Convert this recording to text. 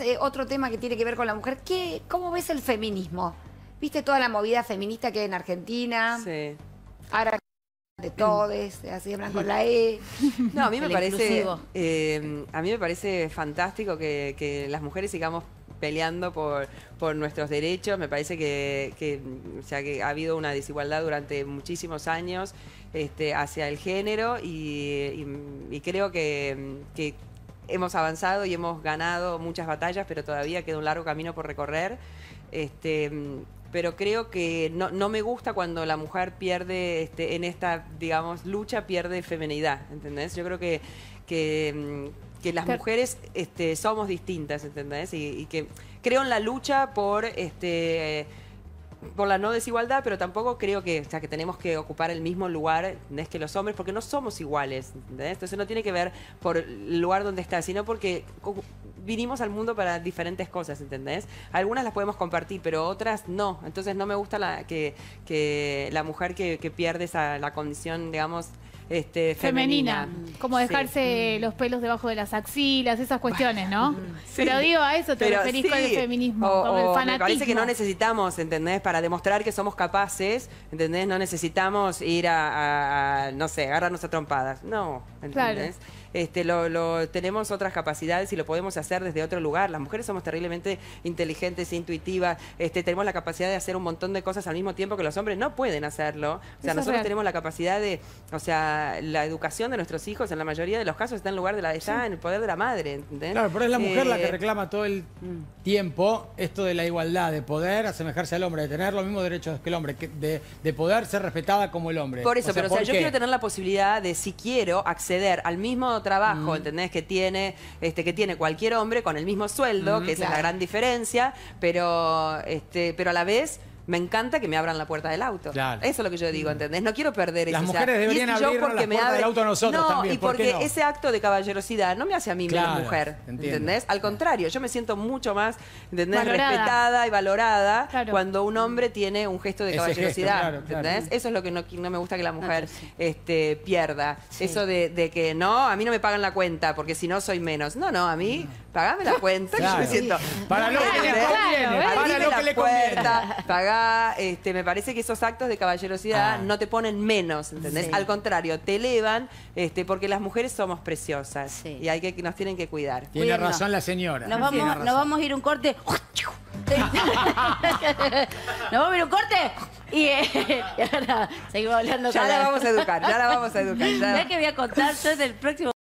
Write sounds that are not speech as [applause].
Este otro tema que tiene que ver con la mujer. ¿Qué, ¿Cómo ves el feminismo? ¿Viste toda la movida feminista que hay en Argentina? Sí. Ahora de todes, así de blanco la E. [laughs] No, a mí me parece. Em, a mí me parece fantástico que, las mujeres sigamos peleando por, nuestros derechos. Me parece que, o sea, que ha habido una desigualdad durante muchísimos años este, hacia el género y, creo que, que, hemos avanzado y hemos ganado muchas batallas, pero todavía queda un largo camino por recorrer. Este, pero creo que no, me gusta cuando la mujer pierde este, en esta, digamos, lucha, pierde femenidad, ¿entendés? Yo creo que, que, mm, las mujeres este, somos distintas, ¿entendés? Y, que creo en la lucha por... Este, por la no desigualdad, pero tampoco creo que, que tenemos que ocupar el mismo lugar que los hombres, porque no somos iguales. ¿entendés? Entonces no tiene que ver por el lugar donde estás, sino porque vinimos al mundo para diferentes cosas, ¿entendés? Algunas las podemos compartir, pero otras no. Entonces no me gusta la, que, la mujer que, pierde esa, la condición, digamos, este, femenina. Como dejarse mm. los pelos debajo de las axilas, esas cuestiones, ¿no? Pero digo, a eso te referís el feminismo, el fanatismo. Me parece que no necesitamos, ¿entendés? Para demostrar que somos capaces, ¿entendés? No necesitamos ir a, no sé, agarrarnos a trompadas. No, ¿entendés? Este, lo, tenemos otras capacidades y lo podemos hacer desde otro lugar. Las mujeres somos terriblemente inteligentes, intuitivas, este, tenemos la capacidad de hacer un montón de cosas al mismo tiempo que los hombres no pueden hacerlo. O sea, nosotros tenemos la capacidad de, o sea, la, educación de nuestros hijos en la mayoría de los casos está en lugar de la el poder de la madre. ¿entendés? Claro, pero es la mujer la que eh, reclama todo el mm. tiempo esto de la igualdad, de poder asemejarse al hombre, de tener los mismos derechos que el hombre, de, poder ser respetada como el hombre. Por eso, pero o sea, yo quiero tener la posibilidad de, si quiero, acceder al mismo trabajo, mm. ¿entendés? Que tiene, este, que tiene cualquier hombre con el mismo sueldo, mm, que esa es la gran diferencia, pero, este, pero a la vez me encanta que me abran la puerta del auto. Eso es lo que yo digo, mm. ¿entendés? No quiero perder Las mujeres la puerta del auto a nosotros no, y porque ese acto de caballerosidad no me hace a mí mujer, ¿entendés? Al contrario, yo me siento mucho más, Respetada y valorada cuando un hombre tiene un gesto de caballerosidad, ¿entendés? Eso es lo que no, me gusta que la mujer ah, este, pierda. Eso de, que, no, a mí no me pagan la cuenta porque si no soy menos. No, no, a mí pagame la cuenta yo me siento... Para lo que le conviene, para lo que le conviene. Este, me parece que esos actos de caballerosidad ah. no te ponen menos, ¿entendés? Al contrario, te elevan, este, porque las mujeres somos preciosas y hay que nos tienen que cuidar. Tiene razón la señora. Nos vamos, a ir un corte. nos vamos a ir un corte y, ahora seguimos hablando. Ya la, la vamos a educar, ya la vamos a educar. Ya, [laughs] que voy a contar yo del próximo.